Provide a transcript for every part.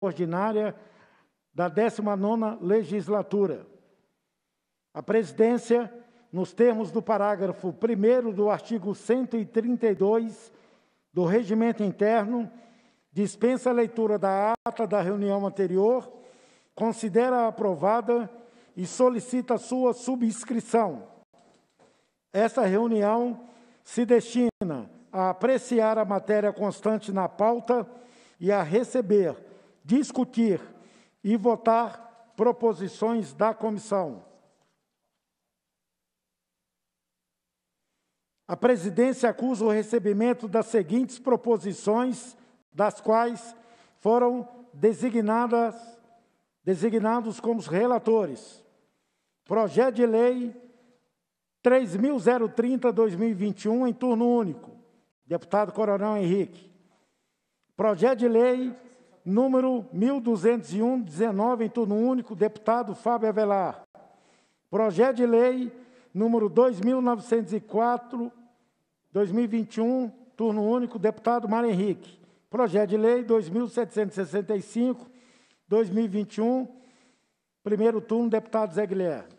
ordinária da 19ª legislatura. A presidência, nos termos do parágrafo 1 do artigo 132 do regimento interno, dispensa a leitura da ata da reunião anterior, considera aprovada e solicita sua subscrição. Esta reunião se destina a apreciar a matéria constante na pauta e a receber discutir e votar proposições da comissão. A presidência acusa o recebimento das seguintes proposições, das quais foram designadas, designados como relatores. Projeto de Lei 3.030-2021, em turno único, deputado Coronel Henrique. Projeto de Lei número 1201, 19, em turno único, deputado Fábio Avelar. Projeto de lei número 2904, 2021, turno único, deputado Mário Henrique. Projeto de lei 2765, 2021, primeiro turno, deputado Zé Guilherme.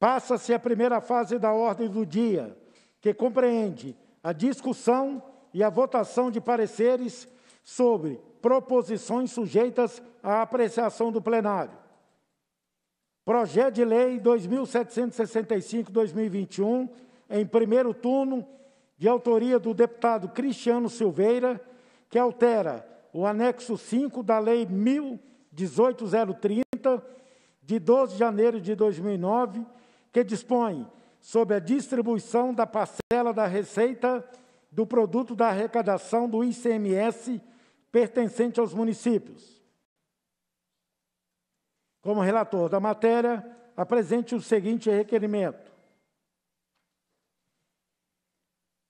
Passa-se a primeira fase da ordem do dia, que compreende a discussão e a votação de pareceres sobre proposições sujeitas à apreciação do plenário. Projeto de Lei 2765-2021, em primeiro turno, de autoria do deputado Cristiano Silveira, que altera o anexo 5 da Lei 1.18030, de 12 de janeiro de 2009, que dispõe sobre a distribuição da parcela da receita do produto da arrecadação do ICMS pertencente aos municípios. Como relator da matéria, apresente o seguinte requerimento.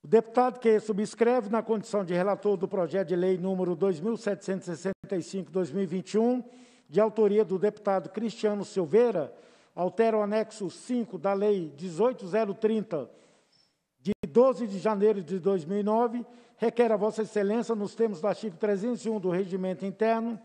O deputado que subscreve na condição de relator do projeto de lei número 2765/2021, de autoria do deputado Cristiano Silveira, altera o anexo 5 da Lei 18030, de 12 de janeiro de 2009, requer a Vossa Excelência, nos termos do artigo 301 do Regimento Interno,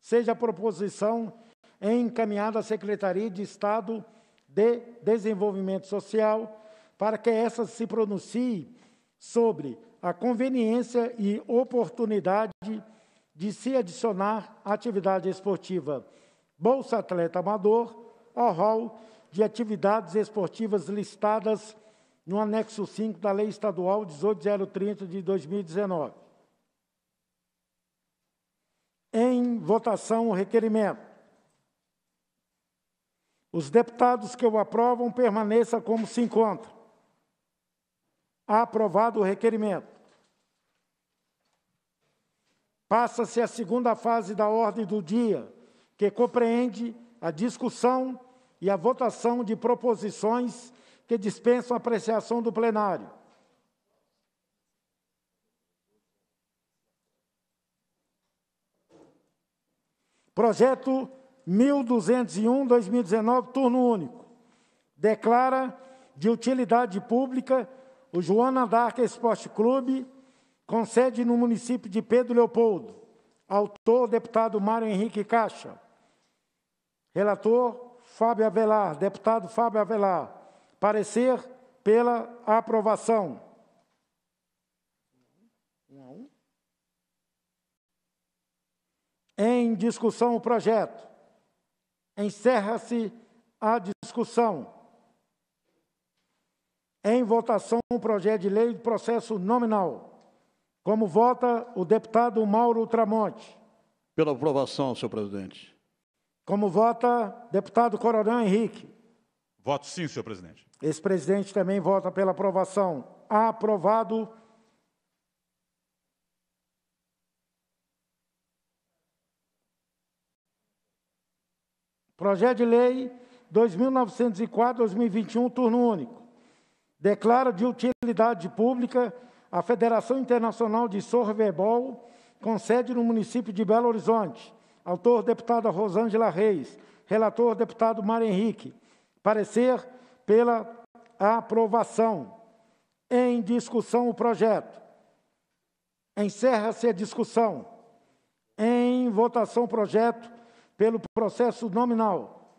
seja a proposição encaminhada à Secretaria de Estado de Desenvolvimento Social, para que essa se pronuncie sobre a conveniência e oportunidade de se adicionar atividade esportiva Bolsa Atleta Amador ao rol de atividades esportivas listadas no anexo 5 da Lei Estadual 18030 de 2019. Em votação o requerimento. Os deputados que o aprovam permaneçam como se encontra. Aprovado o requerimento. Passa-se a segunda fase da ordem do dia, que compreende a discussão e a votação de proposições que dispensam apreciação do plenário. Projeto 1201-2019, turno único. Declara de utilidade pública o Joana d'Arca Esporte Clube, com sede no município de Pedro Leopoldo. Autor, deputado Mário Henrique Caixa. Relator Fábio Avelar, deputado Fábio Avelar. Parecer pela aprovação. Em discussão o projeto. Encerra-se a discussão. Em votação o projeto de lei de processo nominal. Como vota o deputado Mauro Tramonte? Pela aprovação, senhor presidente. Como vota deputado Coronel Henrique? Voto sim, senhor presidente. Esse presidente também vota pela aprovação. Aprovado. Projeto de Lei 2904-2021, turno único. Declara de utilidade pública a Federação Internacional de Sorvebol, com sede no município de Belo Horizonte, Autor, deputada Rosângela Reis. Relator, deputado Mário Henrique. Parecer pela aprovação. Em discussão o projeto. Encerra-se a discussão. Em votação o projeto pelo processo nominal.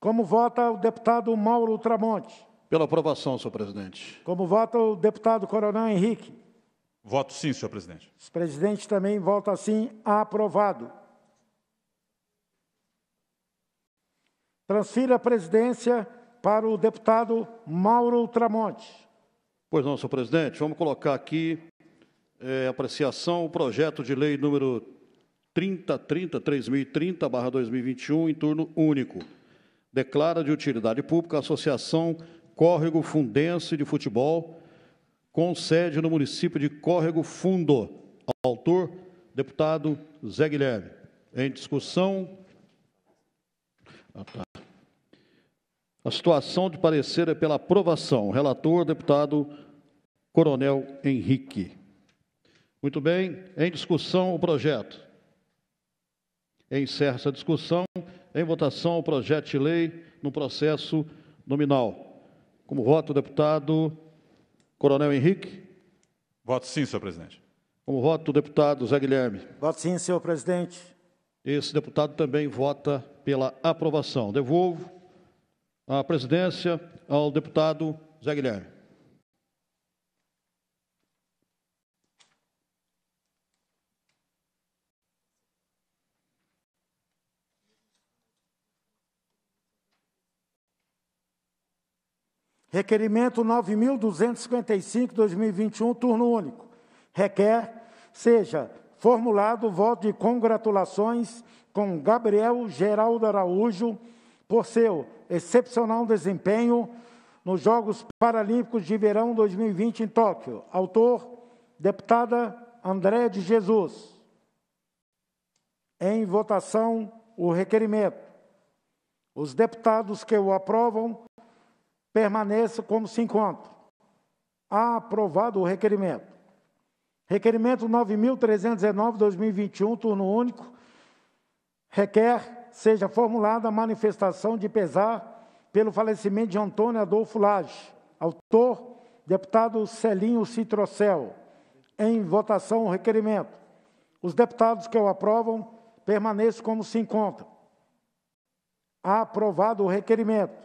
Como vota o deputado Mauro Tramonte? Pela aprovação, senhor presidente. Como vota o deputado Coronel Henrique? Voto sim, senhor presidente. Os presidente também votam sim, aprovado. Transfira a presidência para o deputado Mauro Tramonti. Pois não, senhor presidente. Vamos colocar aqui é, apreciação o projeto de lei número 3030, 3030, 2021, em turno único. Declara de utilidade pública a Associação Córrego Fundense de Futebol, com sede no município de Córrego Fundo. Autor, deputado Zé Guilherme. Em discussão. Ah, tá. A situação de parecer é pela aprovação. Relator, deputado Coronel Henrique. Muito bem, em discussão o projeto. Encerra essa discussão. Em votação o projeto de lei no processo nominal. Como voto deputado Coronel Henrique? Voto sim, senhor presidente. Como voto deputado Zé Guilherme? Voto sim, senhor presidente. Esse deputado também vota pela aprovação. Devolvo à presidência, ao deputado Zé Guilherme. Requerimento 9255/2021, turno único. Requer seja formulado voto de congratulações com Gabriel Geraldo Araújo, por seu excepcional desempenho nos Jogos Paralímpicos de Verão 2020 em Tóquio. Autor, deputada Andréa de Jesus. Em votação, o requerimento. Os deputados que o aprovam permaneçam como se encontram. Aprovado o requerimento. Requerimento 9.319, 2021, turno único, requer seja formulada a manifestação de pesar pelo falecimento de Antônio Adolfo Lage, autor, deputado Celinho Citrocel. Em votação o requerimento. Os deputados que o aprovam permaneçam como se encontram. Aprovado o requerimento.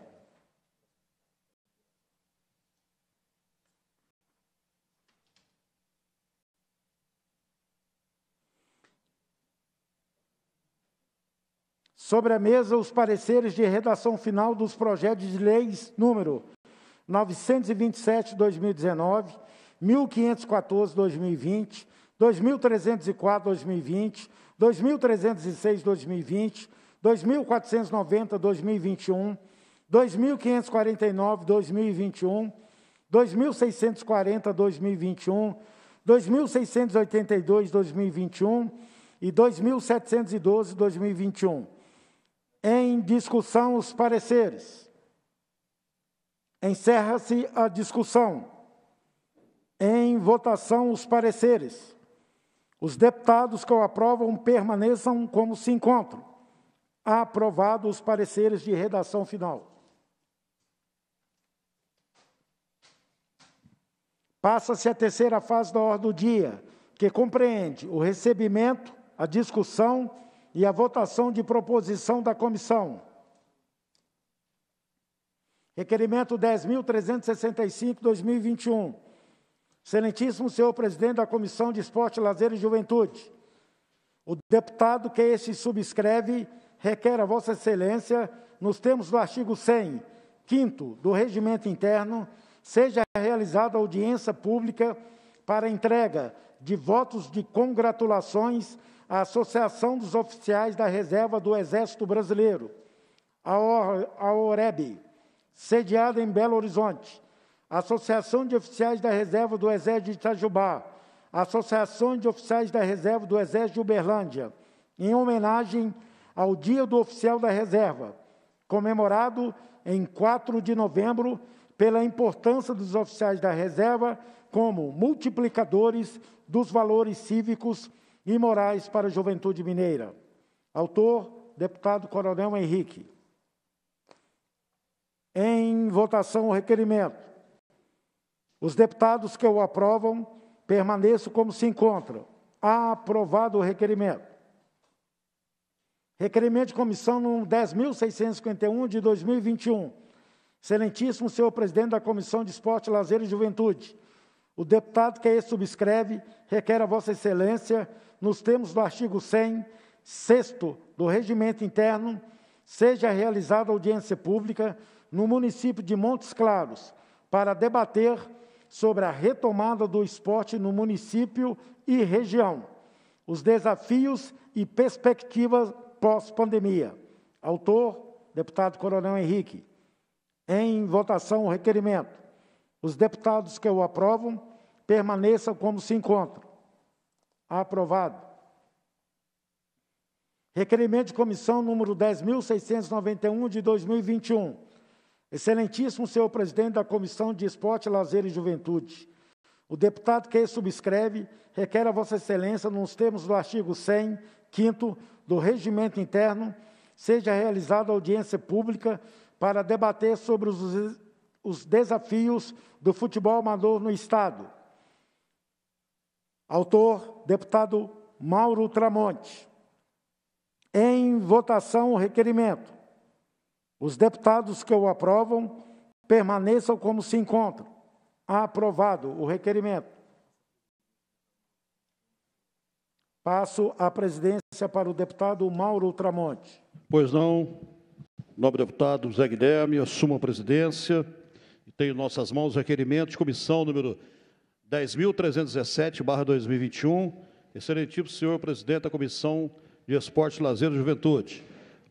Sobre a mesa, os pareceres de redação final dos projetos de leis número 927-2019, 1514-2020, 2304-2020, 2306-2020, 2490-2021, 2549-2021, 2640-2021, 2682-2021 e 2712-2021 em discussão os pareceres. Encerra-se a discussão. Em votação os pareceres. Os deputados que o aprovam permaneçam como se encontram. Aprovados os pareceres de redação final. Passa-se a terceira fase da ordem do dia, que compreende o recebimento, a discussão e a votação de proposição da comissão. Requerimento 10.365-2021. Excelentíssimo senhor presidente da Comissão de Esporte, Lazer e Juventude. O deputado que este subscreve requer a Vossa Excelência, nos termos do artigo 100, quinto do Regimento Interno, seja realizada audiência pública para entrega de votos de congratulações a Associação dos Oficiais da Reserva do Exército Brasileiro, a OREB, sediada em Belo Horizonte, a Associação de Oficiais da Reserva do Exército de Itajubá, a Associação de Oficiais da Reserva do Exército de Uberlândia, em homenagem ao Dia do Oficial da Reserva, comemorado em 4 de novembro pela importância dos oficiais da reserva como multiplicadores dos valores cívicos e morais para a Juventude Mineira. Autor, deputado Coronel Henrique. Em votação o requerimento. Os deputados que o aprovam permaneçam como se encontram. Aprovado o requerimento. Requerimento de comissão no 10.651 de 2021. Excelentíssimo senhor presidente da Comissão de Esporte, Lazer e Juventude o deputado que aí subscreve requer a Vossa Excelência, nos termos do artigo 100, sexto do Regimento Interno, seja realizada audiência pública no município de Montes Claros para debater sobre a retomada do esporte no município e região, os desafios e perspectivas pós-pandemia. Autor, deputado Coronel Henrique. Em votação, o requerimento. Os deputados que o aprovam permaneçam como se encontram. Aprovado. Requerimento de comissão número 10.691 de 2021. Excelentíssimo senhor presidente da Comissão de Esporte, Lazer e Juventude. O deputado que subscreve requer a Vossa Excelência, nos termos do artigo 100, 5 do Regimento Interno, seja realizada audiência pública para debater sobre os os desafios do futebol amador no Estado. Autor, deputado Mauro Tramonte. Em votação o requerimento. Os deputados que o aprovam permaneçam como se encontram. Aprovado o requerimento. Passo a presidência para o deputado Mauro Tramonte. Pois não, nobre deputado Zé Guilherme, assuma a presidência. Tenho em nossas mãos o requerimento de comissão número 10.317, barra 2021. Excelentíssimo tipo, senhor presidente da Comissão de Esporte, Lazer e Juventude.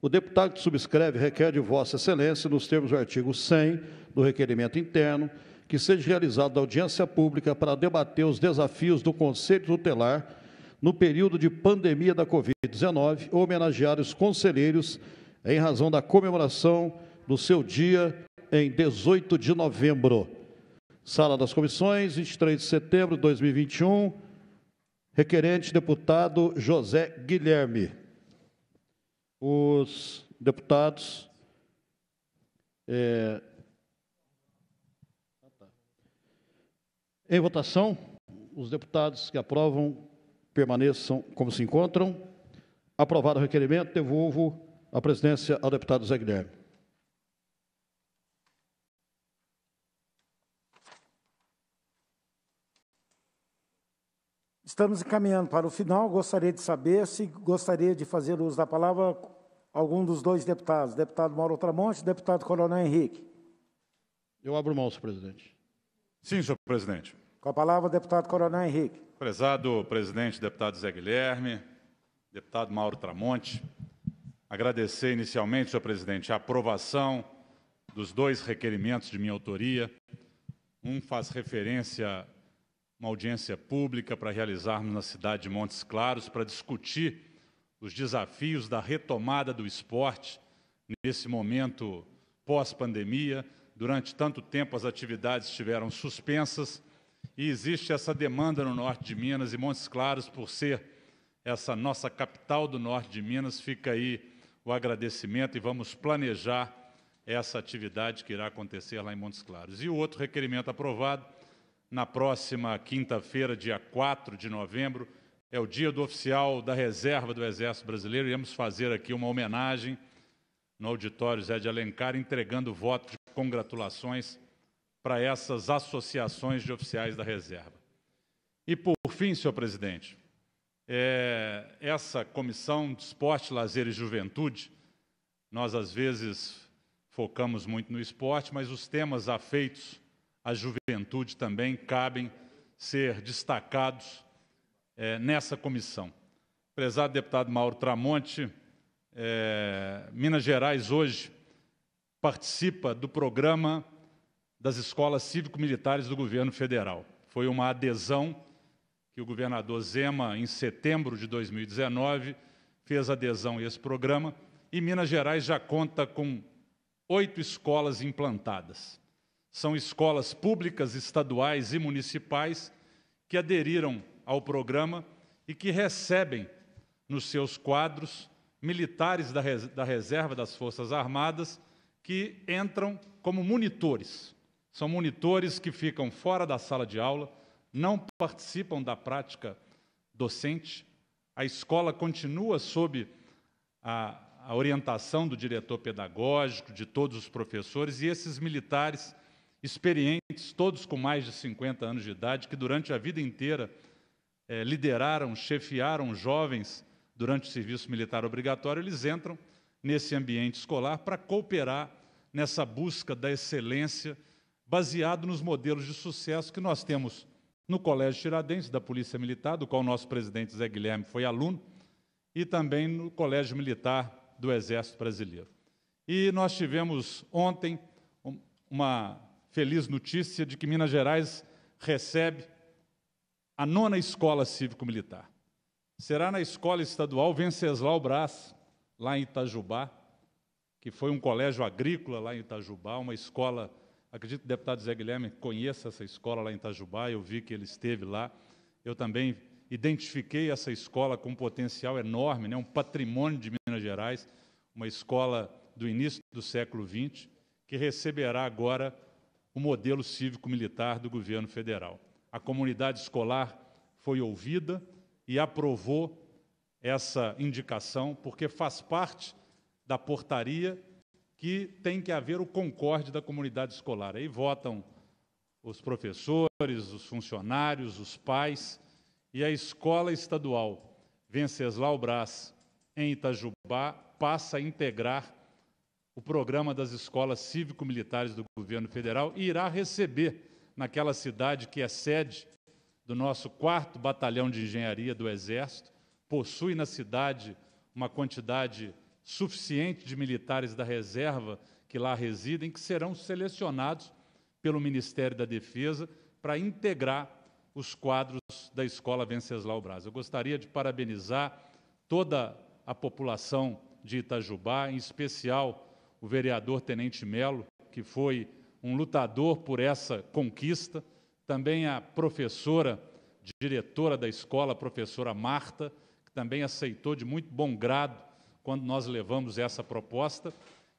O deputado que subscreve requer de Vossa Excelência, nos termos do artigo 100 do requerimento interno, que seja realizada audiência pública para debater os desafios do Conselho Tutelar no período de pandemia da Covid-19, homenagear os conselheiros em razão da comemoração do seu dia em 18 de novembro. Sala das Comissões, 23 de setembro de 2021. Requerente, deputado José Guilherme. Os deputados. É, em votação, os deputados que aprovam permaneçam como se encontram. Aprovado o requerimento, devolvo a presidência ao deputado José Guilherme. Estamos encaminhando para o final. Gostaria de saber se gostaria de fazer uso da palavra algum dos dois deputados, deputado Mauro Tramonte e deputado Coronel Henrique. Eu abro mão, senhor presidente. Sim, senhor presidente. Com a palavra, deputado Coronel Henrique. Prezado presidente, deputado Zé Guilherme, deputado Mauro Tramonte, agradecer inicialmente, senhor presidente, a aprovação dos dois requerimentos de minha autoria. Um faz referência uma audiência pública para realizarmos na cidade de Montes Claros para discutir os desafios da retomada do esporte nesse momento pós-pandemia. Durante tanto tempo, as atividades estiveram suspensas e existe essa demanda no norte de Minas e Montes Claros, por ser essa nossa capital do norte de Minas, fica aí o agradecimento e vamos planejar essa atividade que irá acontecer lá em Montes Claros. E o outro requerimento aprovado na próxima quinta-feira, dia 4 de novembro, é o dia do oficial da reserva do Exército Brasileiro. Iremos fazer aqui uma homenagem no auditório Zé de Alencar, entregando votos de congratulações para essas associações de oficiais da reserva. E, por fim, senhor presidente, é, essa comissão de esporte, lazer e juventude, nós às vezes focamos muito no esporte, mas os temas afeitos a juventude também cabem ser destacados é, nessa comissão. Prezado deputado Mauro Tramonte, é, Minas Gerais hoje participa do programa das escolas cívico-militares do governo federal. Foi uma adesão que o governador Zema, em setembro de 2019, fez adesão a esse programa e Minas Gerais já conta com oito escolas implantadas. São escolas públicas, estaduais e municipais que aderiram ao programa e que recebem nos seus quadros militares da, res da reserva das Forças Armadas que entram como monitores. São monitores que ficam fora da sala de aula, não participam da prática docente. A escola continua sob a, a orientação do diretor pedagógico, de todos os professores, e esses militares experientes, todos com mais de 50 anos de idade, que durante a vida inteira é, lideraram, chefiaram jovens durante o serviço militar obrigatório, eles entram nesse ambiente escolar para cooperar nessa busca da excelência, baseado nos modelos de sucesso que nós temos no Colégio Tiradentes, da Polícia Militar, do qual nosso presidente Zé Guilherme foi aluno, e também no Colégio Militar do Exército Brasileiro. E nós tivemos ontem uma feliz notícia de que Minas Gerais recebe a nona escola cívico-militar. Será na Escola Estadual Venceslau Brás, lá em Itajubá, que foi um colégio agrícola lá em Itajubá, uma escola, acredito que o deputado Zé Guilherme conheça essa escola lá em Itajubá, eu vi que ele esteve lá. Eu também identifiquei essa escola com um potencial enorme, né, um patrimônio de Minas Gerais, uma escola do início do século XX, que receberá agora o modelo cívico-militar do governo federal. A comunidade escolar foi ouvida e aprovou essa indicação, porque faz parte da portaria que tem que haver o concorde da comunidade escolar. Aí votam os professores, os funcionários, os pais e a escola estadual Venceslau Braz, em Itajubá, passa a integrar o programa das escolas cívico-militares do governo federal irá receber naquela cidade que é sede do nosso quarto batalhão de engenharia do Exército, possui na cidade uma quantidade suficiente de militares da reserva que lá residem, que serão selecionados pelo Ministério da Defesa para integrar os quadros da Escola Venceslau Braz. Eu gostaria de parabenizar toda a população de Itajubá, em especial o vereador Tenente Melo, que foi um lutador por essa conquista, também a professora, diretora da escola, a professora Marta, que também aceitou de muito bom grado quando nós levamos essa proposta,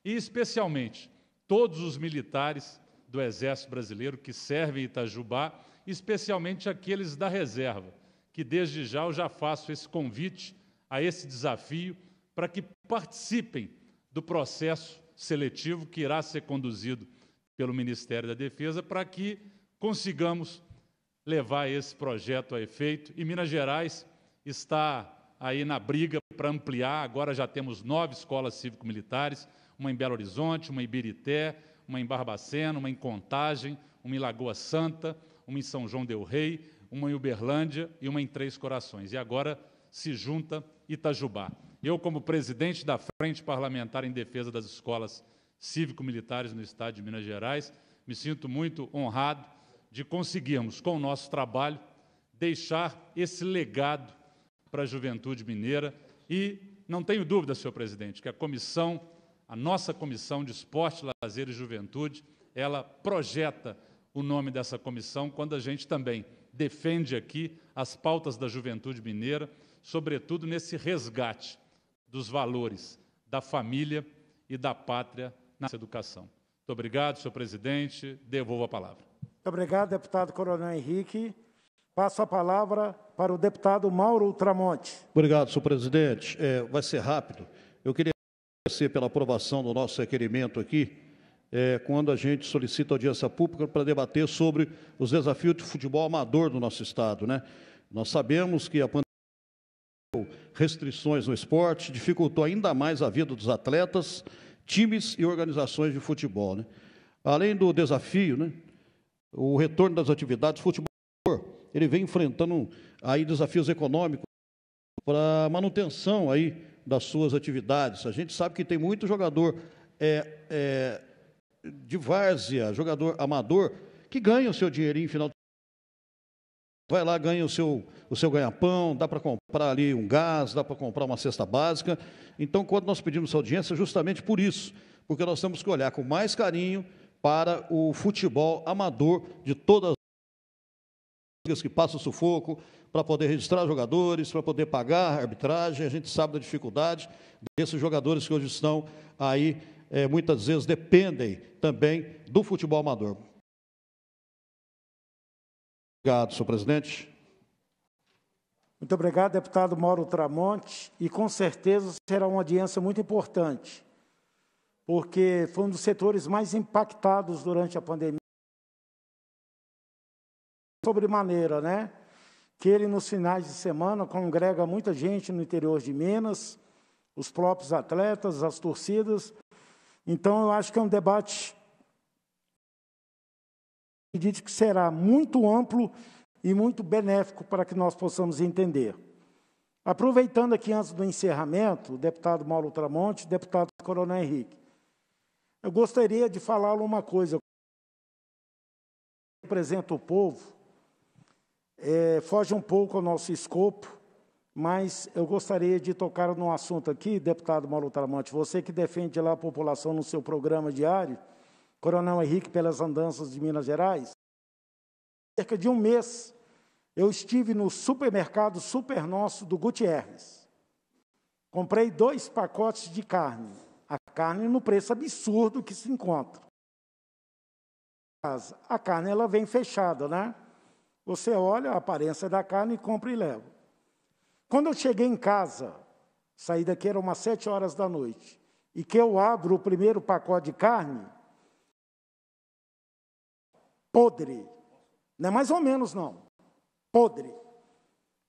e especialmente todos os militares do Exército Brasileiro que servem em Itajubá, especialmente aqueles da reserva, que desde já eu já faço esse convite a esse desafio para que participem do processo seletivo que irá ser conduzido pelo Ministério da Defesa para que consigamos levar esse projeto a efeito. E Minas Gerais está aí na briga para ampliar. Agora já temos nove escolas cívico-militares, uma em Belo Horizonte, uma em Birité, uma em Barbacena, uma em Contagem, uma em Lagoa Santa, uma em São João del Rei, uma em Uberlândia e uma em Três Corações. E agora se junta Itajubá eu, como presidente da Frente Parlamentar em Defesa das Escolas Cívico-Militares no Estado de Minas Gerais, me sinto muito honrado de conseguirmos, com o nosso trabalho, deixar esse legado para a juventude mineira. E não tenho dúvida, senhor presidente, que a comissão, a nossa comissão de esporte, lazer e juventude, ela projeta o nome dessa comissão quando a gente também defende aqui as pautas da juventude mineira, sobretudo nesse resgate dos valores da família e da pátria na educação. Muito obrigado, senhor presidente. Devolvo a palavra. Muito obrigado, deputado Coronel Henrique. Passo a palavra para o deputado Mauro Ultramonte. Obrigado, senhor presidente. É, vai ser rápido. Eu queria agradecer pela aprovação do nosso requerimento aqui, é, quando a gente solicita audiência pública para debater sobre os desafios do futebol amador do nosso Estado. Né? Nós sabemos que a pandemia restrições no esporte, dificultou ainda mais a vida dos atletas, times e organizações de futebol. Né? Além do desafio, né, o retorno das atividades, o futebol ele vem enfrentando aí desafios econômicos para manutenção aí das suas atividades. A gente sabe que tem muito jogador é, é, de várzea, jogador amador, que ganha o seu dinheirinho final de Vai lá, ganha o seu, o seu ganha-pão, dá para comprar ali um gás, dá para comprar uma cesta básica. Então, quando nós pedimos audiência, justamente por isso, porque nós temos que olhar com mais carinho para o futebol amador de todas as que passam sufoco, para poder registrar jogadores, para poder pagar arbitragem. A gente sabe da dificuldade desses jogadores que hoje estão aí, é, muitas vezes dependem também do futebol amador. Obrigado, senhor presidente. Muito obrigado, deputado Mauro Tramonte, e com certeza será uma audiência muito importante, porque foi um dos setores mais impactados durante a pandemia, sobremaneira, né? Que ele, nos finais de semana, congrega muita gente no interior de Minas, os próprios atletas, as torcidas. Então, eu acho que é um debate acredite que será muito amplo e muito benéfico para que nós possamos entender. Aproveitando aqui antes do encerramento, o deputado Mauro Tramonte, deputado Coronel Henrique, eu gostaria de falar uma coisa. represento o povo, é, foge um pouco ao nosso escopo, mas eu gostaria de tocar num assunto aqui, deputado Mauro Tramonte, você que defende lá a população no seu programa diário, Coronel Henrique pelas andanças de Minas Gerais. Cerca de um mês, eu estive no supermercado Super Nosso do Gutierrez. Comprei dois pacotes de carne. A carne no preço absurdo que se encontra. A carne ela vem fechada, né? Você olha a aparência da carne, compra e leva. Quando eu cheguei em casa, saí daqui era umas sete horas da noite, e que eu abro o primeiro pacote de carne, podre. Não é mais ou menos, não. Podre.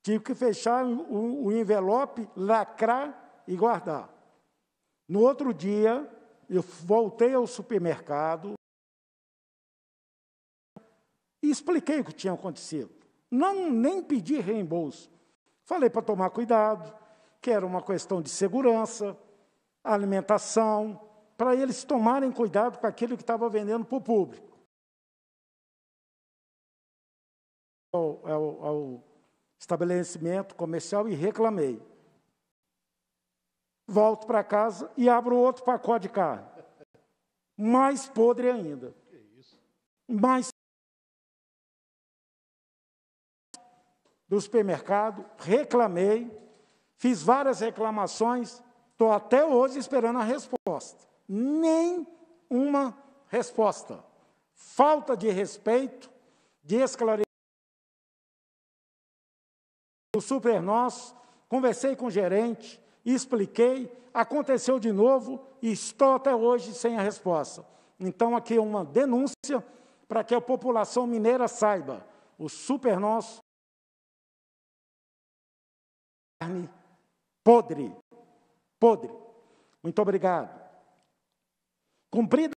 Tive que fechar o, o envelope, lacrar e guardar. No outro dia, eu voltei ao supermercado e expliquei o que tinha acontecido. Não nem pedi reembolso. Falei para tomar cuidado, que era uma questão de segurança, alimentação, para eles tomarem cuidado com aquilo que estava vendendo para o público. ao, ao, ao estabelecimento comercial e reclamei. Volto para casa e abro outro pacote de carne. Mais podre ainda. Mais do supermercado, reclamei, fiz várias reclamações, estou até hoje esperando a resposta. Nem uma resposta. Falta de respeito, de esclarecimento. O Super Nós, conversei com o gerente, expliquei, aconteceu de novo e estou até hoje sem a resposta. Então, aqui é uma denúncia para que a população mineira saiba: o Super Nós carne podre, podre. Muito obrigado. Cumprida